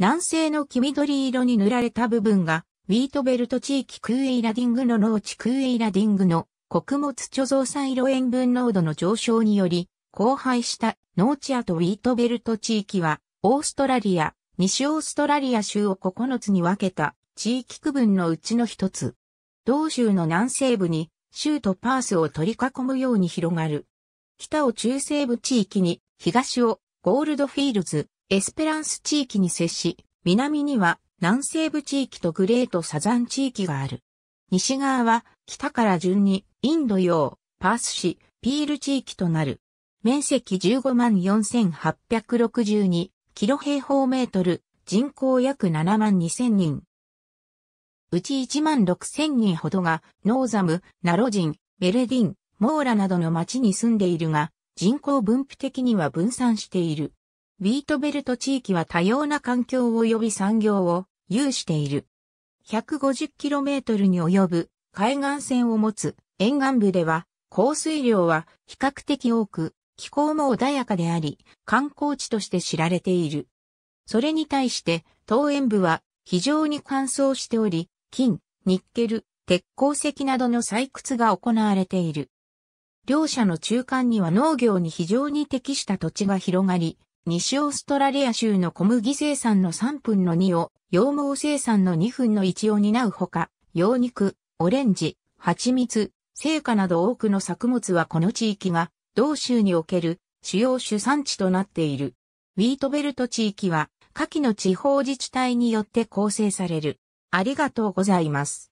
南西の黄緑色に塗られた部分が、ウィートベルト地域クーエイラディングの農地クーエイラディングの穀物貯蔵産色塩分濃度の上昇により、荒廃した農地跡ウィートベルト地域は、オーストラリア、西オーストラリア州を9つに分けた地域区分のうちの一つ。同州の南西部に、州とパースを取り囲むように広がる。北を中西部地域に、東をゴールドフィールズ、エスペランス地域に接し、南には南西部地域とグレートサザン地域がある。西側は北から順にインド洋、パース市、ピール地域となる。面積15万4862キロ平方メートル、人口約7万2000人。うち1万6000人ほどがノーザム、ナロジン、ベレディン、モーラなどの町に住んでいるが、人口分布的には分散している。ビートベルト地域は多様な環境及び産業を有している。150km に及ぶ海岸線を持つ沿岸部では降水量は比較的多く、気候も穏やかであり、観光地として知られている。それに対して東園部は非常に乾燥しており、金、ニッケル、鉄鉱石などの採掘が行われている。両者の中間には農業に非常に適した土地が広がり、西オーストラリア州の小麦生産の3分の2を、羊毛生産の2分の1を担うほか、羊肉、オレンジ、蜂蜜、生花など多くの作物はこの地域が、同州における主要主産地となっている。ウィートベルト地域は、下記の地方自治体によって構成される。ありがとうございます。